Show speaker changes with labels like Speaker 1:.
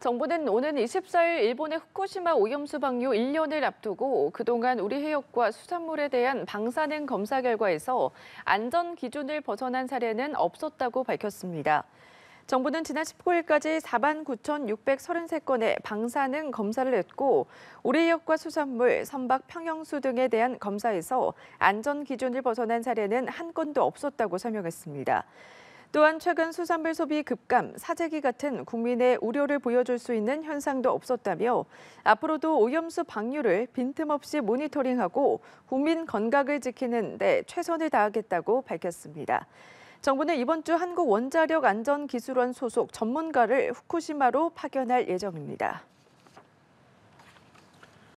Speaker 1: 정부는 오는 24일 일본의 후쿠시마 오염수 방류 1년을 앞두고 그동안 우리 해역과 수산물에 대한 방사능 검사 결과에서 안전 기준을 벗어난 사례는 없었다고 밝혔습니다. 정부는 지난 19일까지 4 9,633건의 방사능 검사를 했고 우리 해역과 수산물, 선박 평형수 등에 대한 검사에서 안전 기준을 벗어난 사례는 한 건도 없었다고 설명했습니다. 또한 최근 수산물 소비 급감, 사재기 같은 국민의 우려를 보여줄 수 있는 현상도 없었다며 앞으로도 오염수 방류를 빈틈없이 모니터링하고 국민 건강을 지키는 데 최선을 다하겠다고 밝혔습니다. 정부는 이번 주 한국원자력안전기술원 소속 전문가를 후쿠시마로 파견할 예정입니다.